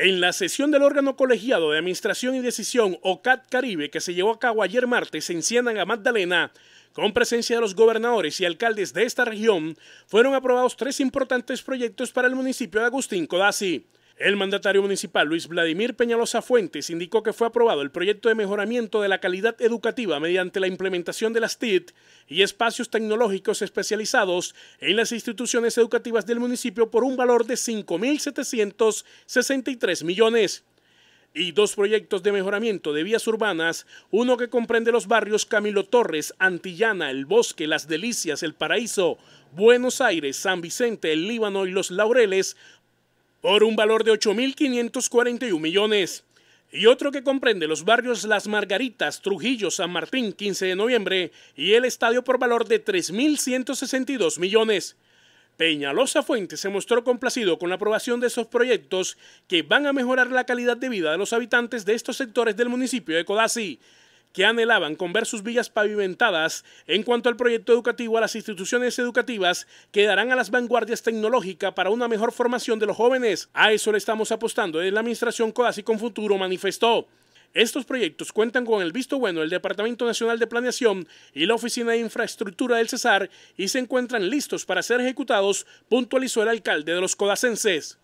En la sesión del órgano colegiado de administración y decisión OCAT Caribe que se llevó a cabo ayer martes en Ciénaga Magdalena, con presencia de los gobernadores y alcaldes de esta región, fueron aprobados tres importantes proyectos para el municipio de Agustín Codazzi. El mandatario municipal Luis Vladimir Peñalosa Fuentes indicó que fue aprobado el proyecto de mejoramiento de la calidad educativa mediante la implementación de las TIT y espacios tecnológicos especializados en las instituciones educativas del municipio por un valor de 5.763 millones y dos proyectos de mejoramiento de vías urbanas, uno que comprende los barrios Camilo Torres, Antillana, El Bosque, Las Delicias, El Paraíso, Buenos Aires, San Vicente, El Líbano y Los Laureles, por un valor de 8.541 millones, y otro que comprende los barrios Las Margaritas, Trujillo, San Martín, 15 de noviembre, y el estadio por valor de 3.162 millones. Peñalosa Fuentes se mostró complacido con la aprobación de esos proyectos que van a mejorar la calidad de vida de los habitantes de estos sectores del municipio de Codazzi que anhelaban con ver sus villas pavimentadas en cuanto al proyecto educativo a las instituciones educativas que darán a las vanguardias tecnológicas para una mejor formación de los jóvenes. A eso le estamos apostando desde eh, la administración y con Futuro manifestó. Estos proyectos cuentan con el visto bueno del Departamento Nacional de Planeación y la Oficina de Infraestructura del Cesar y se encuentran listos para ser ejecutados, puntualizó el alcalde de los codacenses.